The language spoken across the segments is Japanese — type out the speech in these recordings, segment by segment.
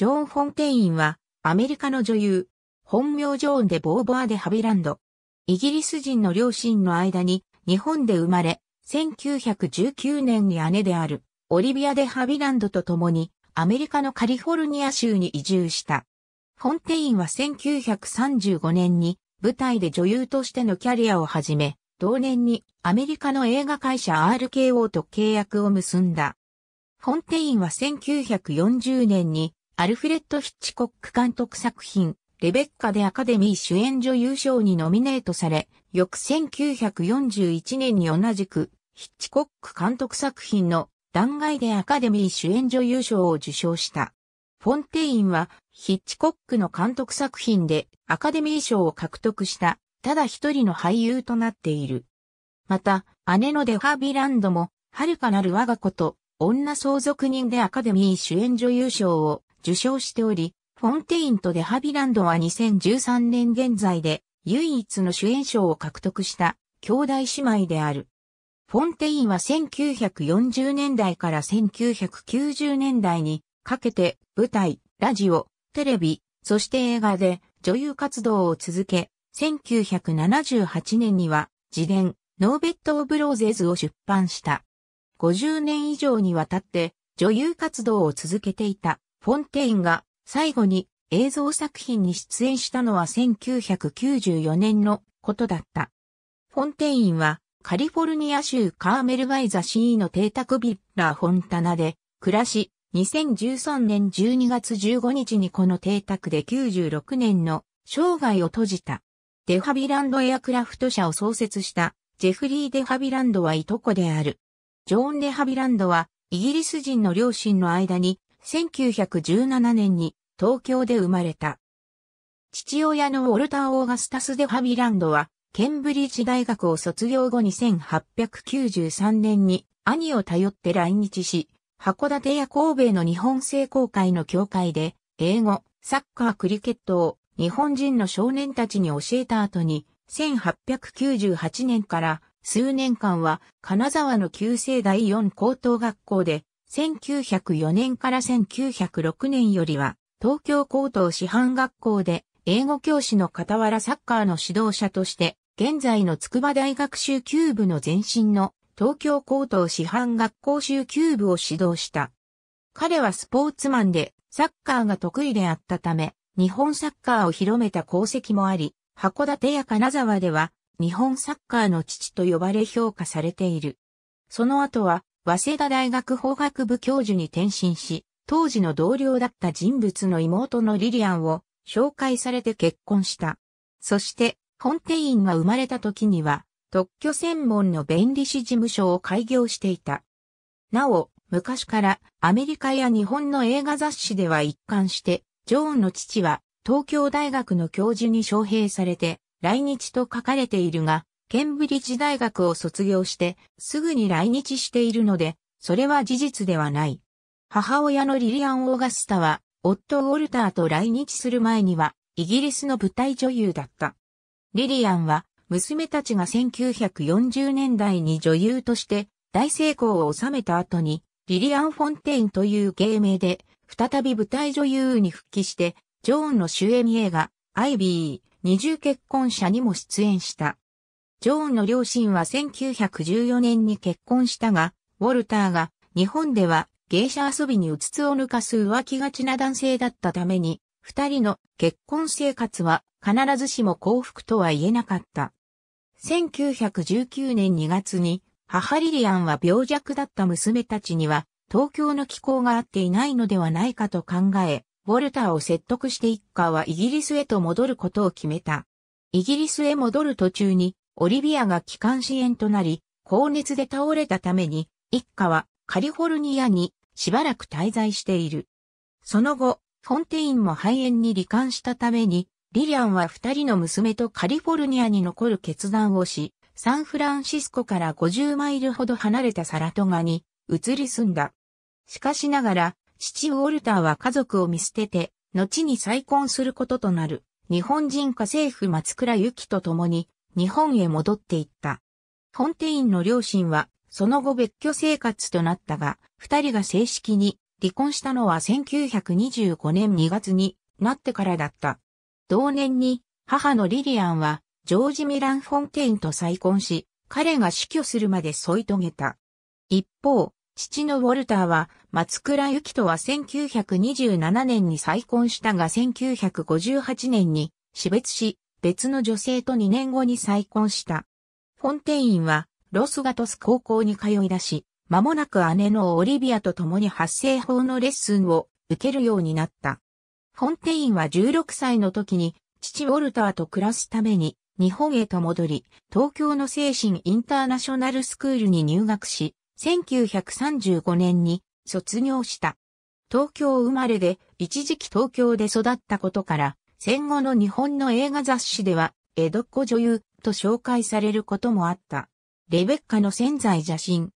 ジョーン・フォンテインは、アメリカの女優、本名ジョーン・でボーボア・デ・ハビランド。イギリス人の両親の間に、日本で生まれ、1919年に姉である、オリビア・デ・ハビランドと共に、アメリカのカリフォルニア州に移住した。フォンテインは1935年に、舞台で女優としてのキャリアを始め、同年にアメリカの映画会社 RKO と契約を結んだ。フォンテインは1940年にアルフレッド・ヒッチコック監督作品、レベッカでアカデミー主演女優賞にノミネートされ、翌1941年に同じく、ヒッチコック監督作品の弾劾でアカデミー主演女優賞を受賞した。フォンテインは、ヒッチコックの監督作品でアカデミー賞を獲得した、ただ一人の俳優となっている。また、姉のデハビランドも、遥かなる我が子と、女相続人でアカデミー主演女優賞を受賞しており、フォンテインとデハビランドは2013年現在で唯一の主演賞を獲得した兄弟姉妹である。フォンテインは1940年代から1990年代にかけて舞台、ラジオ、テレビ、そして映画で女優活動を続け、1978年には自伝、ノーベット・オブ・ローゼズを出版した。50年以上にわたって女優活動を続けていたフォンテインが最後に映像作品に出演したのは1994年のことだった。フォンテインはカリフォルニア州カーメルバイザーの邸宅ビッラー・フォンタナで暮らし、2013年12月15日にこの邸宅で96年の生涯を閉じた。デハビランドエアクラフト社を創設したジェフリー・デハビランドはいとこである。ジョーン・デハビランドはイギリス人の両親の間に1917年に東京で生まれた。父親のウォルター・オーガスタス・デ・ハビランドは、ケンブリッジ大学を卒業後に1893年に兄を頼って来日し、函館や神戸の日本聖公会の教会で、英語、サッカー、クリケットを日本人の少年たちに教えた後に、1898年から数年間は金沢の旧制第四高等学校で1904年から1906年よりは、東京高等師範学校で、英語教師の傍らサッカーの指導者として、現在の筑波大学修球部の前身の東京高等師範学校修球部を指導した。彼はスポーツマンで、サッカーが得意であったため、日本サッカーを広めた功績もあり、函館や金沢では、日本サッカーの父と呼ばれ評価されている。その後は、早稲田大学法学部教授に転身し、当時の同僚だった人物の妹のリリアンを紹介されて結婚した。そして、本店員が生まれた時には、特許専門の弁理士事務所を開業していた。なお、昔からアメリカや日本の映画雑誌では一貫して、ジョーンの父は東京大学の教授に招聘されて来日と書かれているが、ケンブリッジ大学を卒業して、すぐに来日しているので、それは事実ではない。母親のリリアン・オーガスタは、夫ウォルターと来日する前には、イギリスの舞台女優だった。リリアンは、娘たちが1940年代に女優として大成功を収めた後に、リリアン・フォンテインという芸名で、再び舞台女優に復帰して、ジョーンの主演映画、アイビー、二重結婚者にも出演した。ジョーンの両親は1914年に結婚したが、ウォルターが日本では芸者遊びにうつつを抜かす浮気がちな男性だったために、二人の結婚生活は必ずしも幸福とは言えなかった。1919年2月に母リリアンは病弱だった娘たちには東京の気候が合っていないのではないかと考え、ウォルターを説得して一家はイギリスへと戻ることを決めた。イギリスへ戻る途中にオリビアが帰還支援となり、高熱で倒れたために、一家はカリフォルニアにしばらく滞在している。その後、フォンテインも肺炎に罹患したために、リリアンは二人の娘とカリフォルニアに残る決断をし、サンフランシスコから50マイルほど離れたサラトガに移り住んだ。しかしながら、父ウォルターは家族を見捨てて、後に再婚することとなる、日本人家政婦松倉由紀と共に、日本へ戻っていった。フォンテインの両親は、その後別居生活となったが、二人が正式に離婚したのは1925年2月になってからだった。同年に母のリリアンはジョージ・ミラン・フォンテインと再婚し、彼が死去するまで添い遂げた。一方、父のウォルターは松倉ゆきとは1927年に再婚したが1958年に死別し、別の女性と2年後に再婚した。フォンテインは、ロスガトス高校に通い出し、間もなく姉のオリビアと共に発声法のレッスンを受けるようになった。フォンテインは16歳の時に、父ウォルターと暮らすために、日本へと戻り、東京の精神インターナショナルスクールに入学し、1935年に卒業した。東京生まれで、一時期東京で育ったことから、戦後の日本の映画雑誌では、江戸っ子女優と紹介されることもあった。レベッカの潜在写真。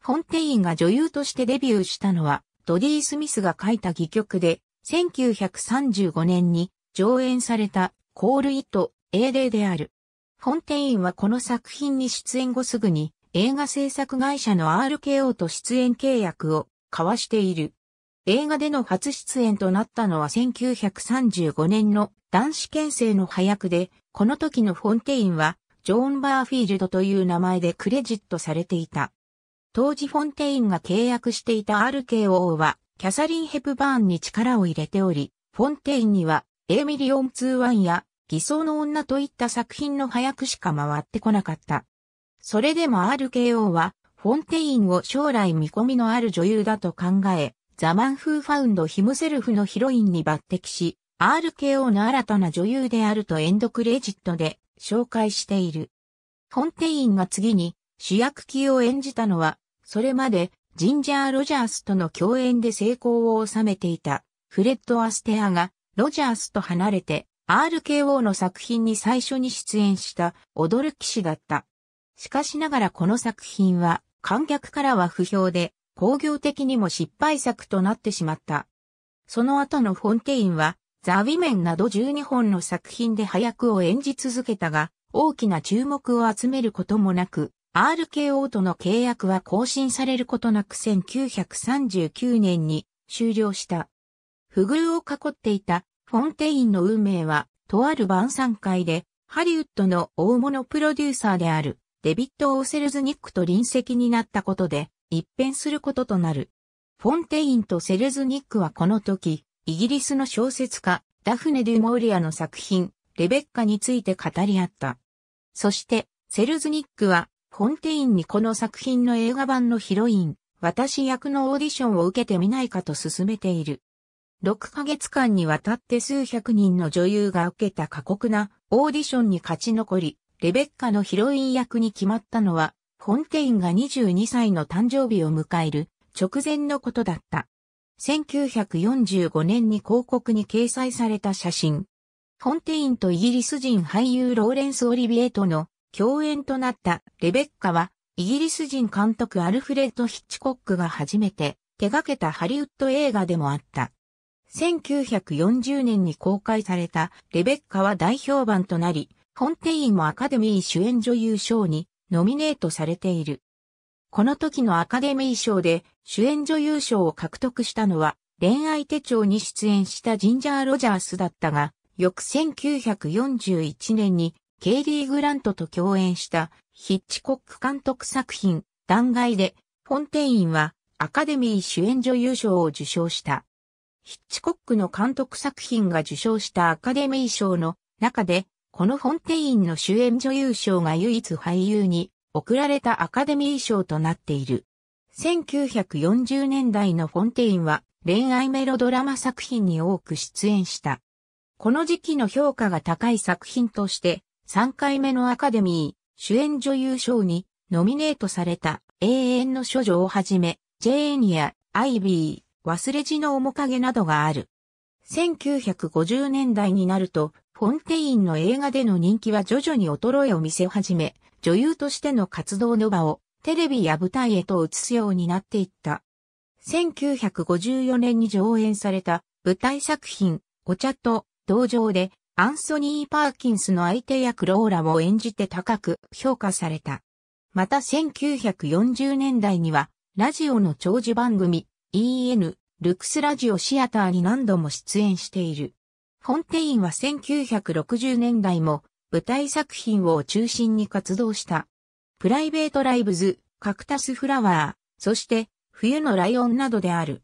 フォンテインが女優としてデビューしたのは、ドディ・スミスが書いた戯曲で、1935年に上演されたコール・イット・英霊である。フォンテインはこの作品に出演後すぐに映画制作会社の RKO と出演契約を交わしている。映画での初出演となったのは1935年の男子県政の早くで、この時のフォンテインは、ジョーン・バーフィールドという名前でクレジットされていた。当時フォンテインが契約していた RKO は、キャサリン・ヘプバーンに力を入れており、フォンテインには、エミリオン・ツー・ワンや、偽装の女といった作品の早くしか回ってこなかった。それでも RKO は、フォンテインを将来見込みのある女優だと考え、ザ・マン・フー・ファウンド・ヒムセルフのヒロインに抜擢し、RKO の新たな女優であるとエンドクレジットで紹介している。フォンテインが次に主役級を演じたのは、それまでジンジャー・ロジャースとの共演で成功を収めていたフレッド・アステアがロジャースと離れて RKO の作品に最初に出演した踊る騎士だった。しかしながらこの作品は観客からは不評で工業的にも失敗作となってしまった。その後のフォンテインは、ザ・ウィメンなど12本の作品で早くを演じ続けたが、大きな注目を集めることもなく、RKO との契約は更新されることなく1939年に終了した。不遇を囲っていたフォンテインの運命は、とある晩餐会で、ハリウッドの大物プロデューサーであるデビッド・オーセルズニックと隣席になったことで、一変することとなる。フォンテインとセルズニックはこの時、イギリスの小説家、ダフネ・デュ・モーリアの作品、レベッカについて語り合った。そして、セルズニックは、フォンテインにこの作品の映画版のヒロイン、私役のオーディションを受けてみないかと勧めている。6ヶ月間にわたって数百人の女優が受けた過酷なオーディションに勝ち残り、レベッカのヒロイン役に決まったのはフォンテインが22歳の誕生日を迎える直前のことだった。1945年に広告に掲載された写真。フォンテインとイギリス人俳優ローレンス・オリビエとの共演となったレベッカは、イギリス人監督アルフレッド・ヒッチコックが初めて手掛けたハリウッド映画でもあった。1940年に公開されたレベッカは大評判となり、フォンテインもアカデミー主演女優賞にノミネートされている。この時のアカデミー賞で主演女優賞を獲得したのは恋愛手帳に出演したジンジャー・ロジャースだったが、翌1941年にケイリー・グラントと共演したヒッチコック監督作品断崖でフォンテインはアカデミー主演女優賞を受賞した。ヒッチコックの監督作品が受賞したアカデミー賞の中でこのフォンテインの主演女優賞が唯一俳優に贈られたアカデミー賞となっている。1940年代のフォンテインは恋愛メロドラマ作品に多く出演した。この時期の評価が高い作品として3回目のアカデミー主演女優賞にノミネートされた永遠の処女をはじめジェー i ア、アイビー、忘れ字の面影などがある。1950年代になるとフォンテインの映画での人気は徐々に衰えを見せ始め、女優としての活動の場をテレビや舞台へと移すようになっていった。1954年に上演された舞台作品、お茶と同情でアンソニー・パーキンスの相手役ローラを演じて高く評価された。また1940年代にはラジオの長寿番組 EN ルクスラジオシアターに何度も出演している。フォンテインは1960年代も舞台作品を中心に活動した。プライベートライブズ、カクタスフラワー、そして冬のライオンなどである。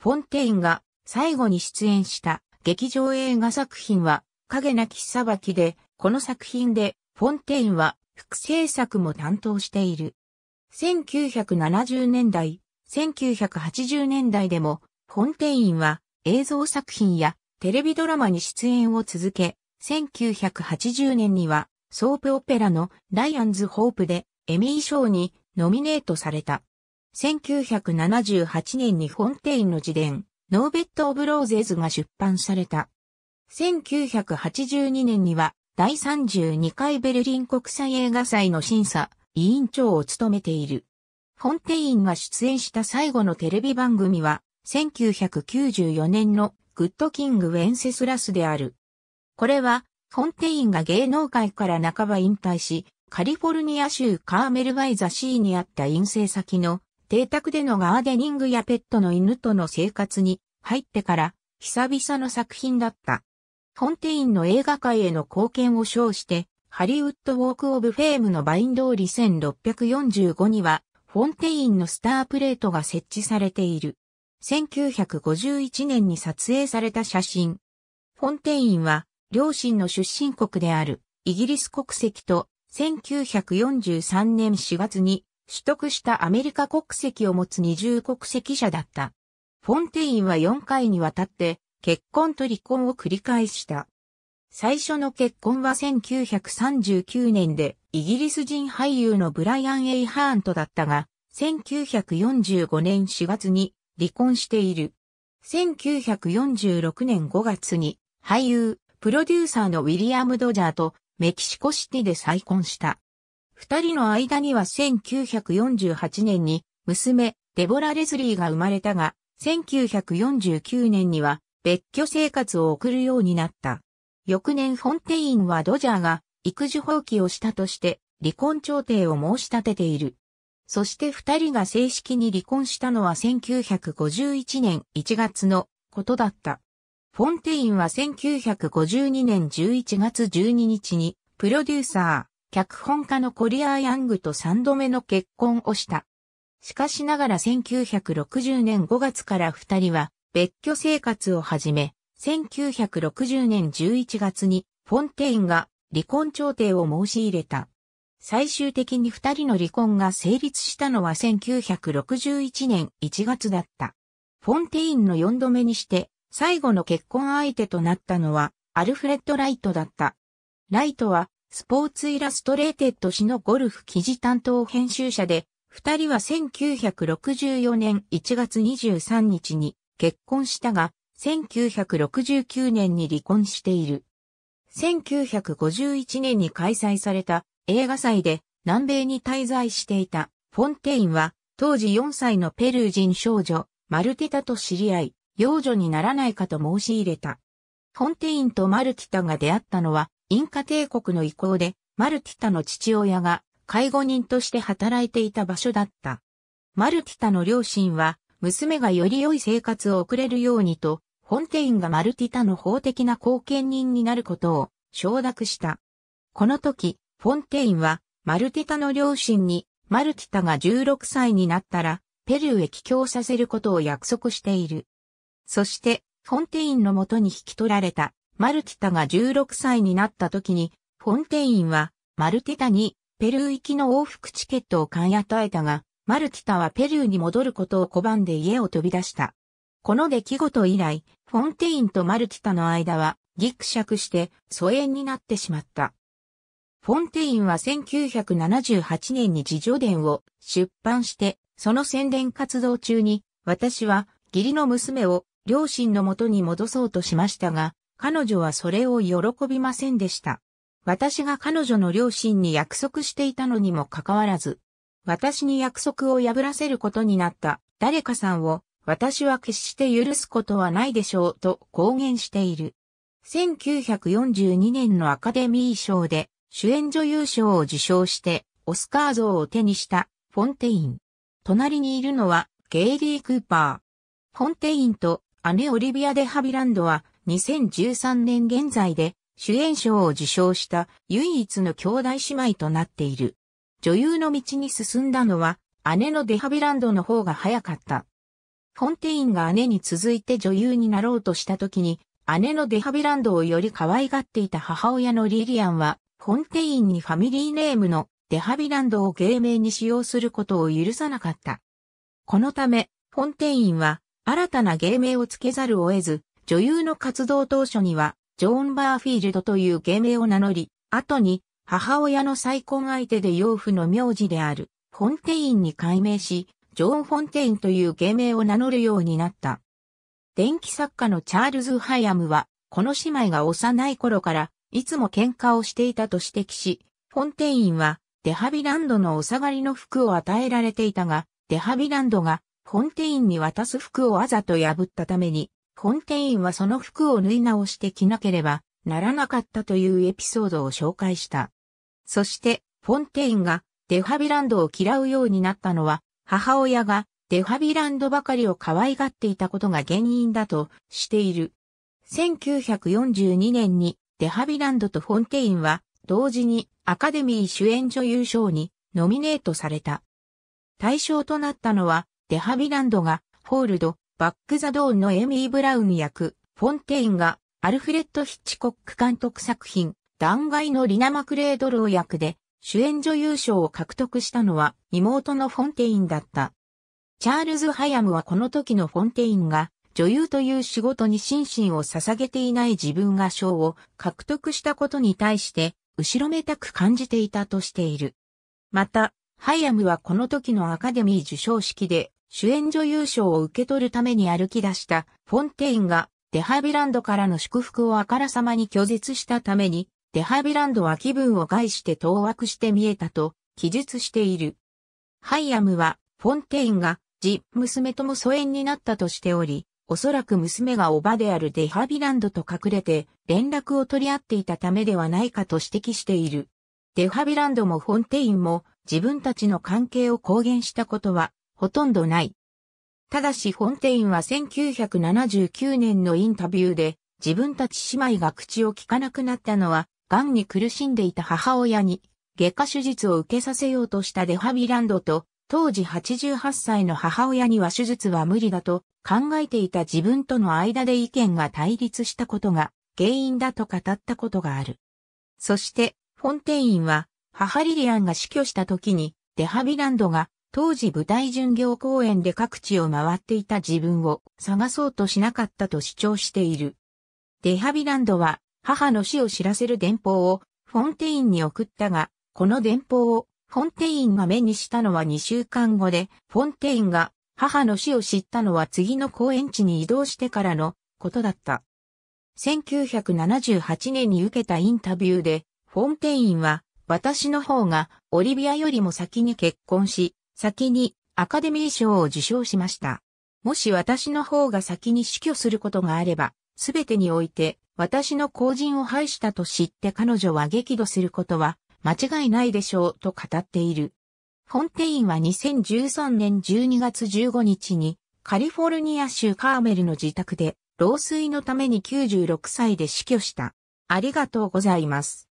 フォンテインが最後に出演した劇場映画作品は影なき裁きで、この作品でフォンテインは副製作も担当している。1970年代、1980年代でもフォンテインは映像作品やテレビドラマに出演を続け、1980年にはソープオペラのライアンズ・ホープでエミー賞にノミネートされた。1978年にフォンテインの自伝、ノーベット・オブ・ローゼーズが出版された。1982年には第32回ベルリン国際映画祭の審査、委員長を務めている。フォンテインが出演した最後のテレビ番組は、1994年のグッドキング・ウェンセスラスである。これは、フォンテインが芸能界から半ば引退し、カリフォルニア州カーメルバイザシーにあった陰性先の邸宅でのガーデニングやペットの犬との生活に入ってから久々の作品だった。フォンテインの映画界への貢献を称して、ハリウッドウォークオブフェームのバインドーリ1645には、フォンテインのスタープレートが設置されている。1951年に撮影された写真。フォンテインは、両親の出身国であるイギリス国籍と、1943年4月に取得したアメリカ国籍を持つ二重国籍者だった。フォンテインは4回にわたって結婚と離婚を繰り返した。最初の結婚は1939年でイギリス人俳優のブライアン・エイハーンとだったが、1945年4月に離婚している。1946年5月に俳優、プロデューサーのウィリアム・ドジャーとメキシコシティで再婚した。二人の間には1948年に娘、デボラ・レズリーが生まれたが、1949年には別居生活を送るようになった。翌年フォンテインはドジャーが育児放棄をしたとして離婚調停を申し立てている。そして二人が正式に離婚したのは1951年1月のことだった。フォンテインは1952年11月12日に、プロデューサー、脚本家のコリアー・ヤングと三度目の結婚をした。しかしながら1960年5月から二人は別居生活を始め、1960年11月にフォンテインが離婚調停を申し入れた。最終的に二人の離婚が成立したのは1961年1月だった。フォンテインの四度目にして、最後の結婚相手となったのは、アルフレッド・ライトだった。ライトは、スポーツイラストレーテッド氏のゴルフ記事担当編集者で、二人は1964年1月23日に結婚したが、1969年に離婚している。1951年に開催された映画祭で南米に滞在していたフォンテインは当時4歳のペルー人少女マルティタと知り合い、幼女にならないかと申し入れた。フォンテインとマルティタが出会ったのはインカ帝国の意向でマルティタの父親が介護人として働いていた場所だった。マルティタの両親は娘がより良い生活を送れるようにと、フォンテインがマルティタの法的な貢献人になることを承諾した。この時、フォンテインは、マルティタの両親に、マルティタが16歳になったら、ペルーへ帰郷させることを約束している。そして、フォンテインのもとに引き取られた、マルティタが16歳になった時に、フォンテインは、マルティタに、ペルー行きの往復チケットを買い与えたが、マルティタはペルーに戻ることを拒んで家を飛び出した。この出来事以来、フォンテインとマルティタの間は、ギクシャクして疎遠になってしまった。フォンテインは1978年に自助伝を出版して、その宣伝活動中に、私は義理の娘を両親の元に戻そうとしましたが、彼女はそれを喜びませんでした。私が彼女の両親に約束していたのにもかかわらず、私に約束を破らせることになった誰かさんを私は決して許すことはないでしょうと公言している。1942年のアカデミー賞で主演女優賞を受賞して、オスカー像を手にしたフォンテイン。隣にいるのはゲイリー・クーパー。フォンテインと姉オリビア・デ・ハビランドは2013年現在で主演賞を受賞した唯一の兄弟姉妹となっている。女優の道に進んだのは姉のデ・ハビランドの方が早かった。フォンテインが姉に続いて女優になろうとした時に姉のデハビランドをより可愛がっていた母親のリリアンはフォンテインにファミリーネームのデハビランドを芸名に使用することを許さなかった。このため、フォンテインは新たな芸名を付けざるを得ず、女優の活動当初には、ジョーン・バーフィールドという芸名を名乗り、後に母親の再婚相手で養父の名字である、フォンテインに改名し、ジョーン・フォンテインという芸名を名乗るようになった。電気作家のチャールズ・ハイアムは、この姉妹が幼い頃からいつも喧嘩をしていたと指摘し、フォンテインはデハビランドのお下がりの服を与えられていたが、デハビランドがフォンテインに渡す服をあざと破ったために、フォンテインはその服を縫い直して着なければならなかったというエピソードを紹介した。そして、フォンテインがデハビランドを嫌うようになったのは、母親がデハビランドばかりを可愛がっていたことが原因だとしている。1942年にデハビランドとフォンテインは、同時にアカデミー主演女優賞にノミネートされた。対象となったのは、デハビランドが、ホールド、バックザドーンのエミー・ブラウン役、フォンテインが、アルフレッド・ヒッチコック監督作品、断崖のリナ・マクレードロー役で、主演女優賞を獲得したのは妹のフォンテインだった。チャールズ・ハヤムはこの時のフォンテインが女優という仕事に心身を捧げていない自分が賞を獲得したことに対して、後ろめたく感じていたとしている。また、ハイアムはこの時のアカデミー受賞式で、主演女優賞を受け取るために歩き出したフォンテインがデハビランドからの祝福をあからさまに拒絶したために、デハビランドは気分を害して当惑して見えたと記述している。ハイアムはフォンテインがジ・娘とも疎遠になったとしており、おそらく娘がおばであるデハビランドと隠れて連絡を取り合っていたためではないかと指摘している。デハビランドもフォンテインも自分たちの関係を公言したことはほとんどない。ただしフォンテインは1979年のインタビューで自分たち姉妹が口を聞かなくなったのは癌に苦しんでいた母親に外科手術を受けさせようとしたデハビランドと当時88歳の母親には手術は無理だと考えていた自分との間で意見が対立したことが原因だと語ったことがある。そして、フォンテインは母リリアンが死去した時にデハビランドが当時舞台巡業公演で各地を回っていた自分を探そうとしなかったと主張している。デハビランドは母の死を知らせる電報をフォンテインに送ったが、この電報をフォンテインが目にしたのは2週間後で、フォンテインが母の死を知ったのは次の公園地に移動してからのことだった。1978年に受けたインタビューで、フォンテインは、私の方がオリビアよりも先に結婚し、先にアカデミー賞を受賞しました。もし私の方が先に死去することがあれば、すべてにおいて私の後人を排したと知って彼女は激怒することは間違いないでしょうと語っている。フォンテインは2013年12月15日にカリフォルニア州カーメルの自宅で老衰のために96歳で死去した。ありがとうございます。